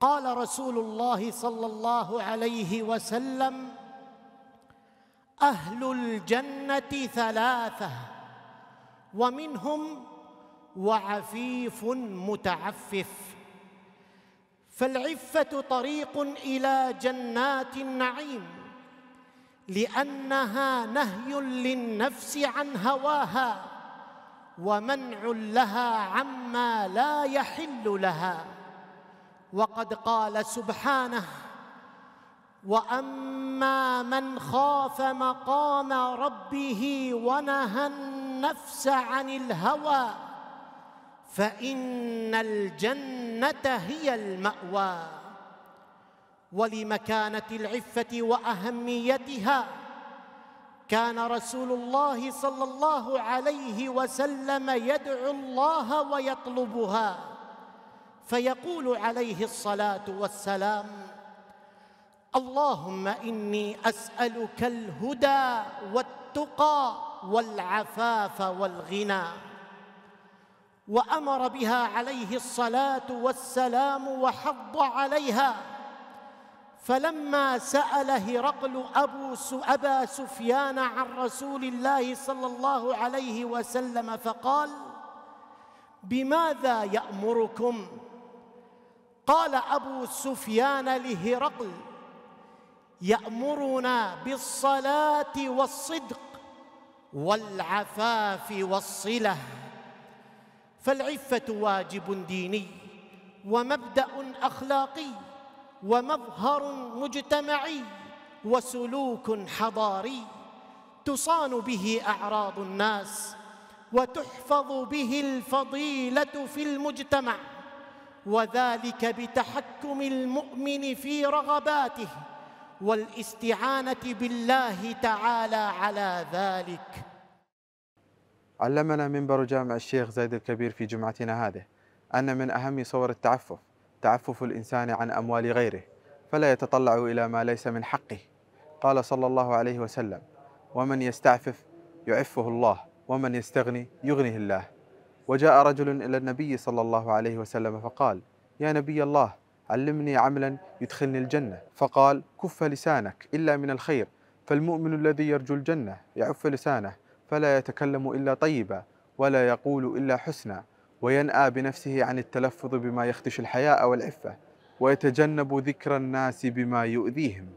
قال رسول الله صلى الله عليه وسلم اهل الجنه ثلاثه ومنهم وعفيف متعفف فالعفه طريق الى جنات النعيم لانها نهي للنفس عن هواها ومنع لها عما لا يحل لها وقد قال سبحانه واما من خاف مقام ربه ونهى النفس عن الهوى فان الجنه هي الماوى ولمكانه العفه واهميتها كان رسول الله صلى الله عليه وسلم يدعو الله ويطلبها فيقول عليه الصلاه والسلام اللهم اني اسالك الهدى والتقى والعفاف والغنى وامر بها عليه الصلاه والسلام وحض عليها فلما سال هرقل ابو ابا سفيان عن رسول الله صلى الله عليه وسلم فقال بماذا يامركم قال ابو سفيان لهرقل يامرنا بالصلاه والصدق والعفاف والصله فالعفه واجب ديني ومبدا اخلاقي ومظهر مجتمعي وسلوك حضاري تصان به اعراض الناس وتحفظ به الفضيله في المجتمع وذلك بتحكم المؤمن في رغباته والاستعانه بالله تعالى على ذلك علمنا منبر جامع الشيخ زايد الكبير في جمعتنا هذه ان من اهم صور التعفف تعفف الانسان عن اموال غيره فلا يتطلع الى ما ليس من حقه قال صلى الله عليه وسلم ومن يستعفف يعفه الله ومن يستغني يغنيه الله وجاء رجل إلى النبي صلى الله عليه وسلم فقال يا نبي الله علمني عملا يدخلني الجنة فقال كف لسانك إلا من الخير فالمؤمن الذي يرجو الجنة يعف لسانه فلا يتكلم إلا طيبا ولا يقول إلا حسنا وينأى بنفسه عن التلفظ بما يخدش الحياء والعفة ويتجنب ذكر الناس بما يؤذيهم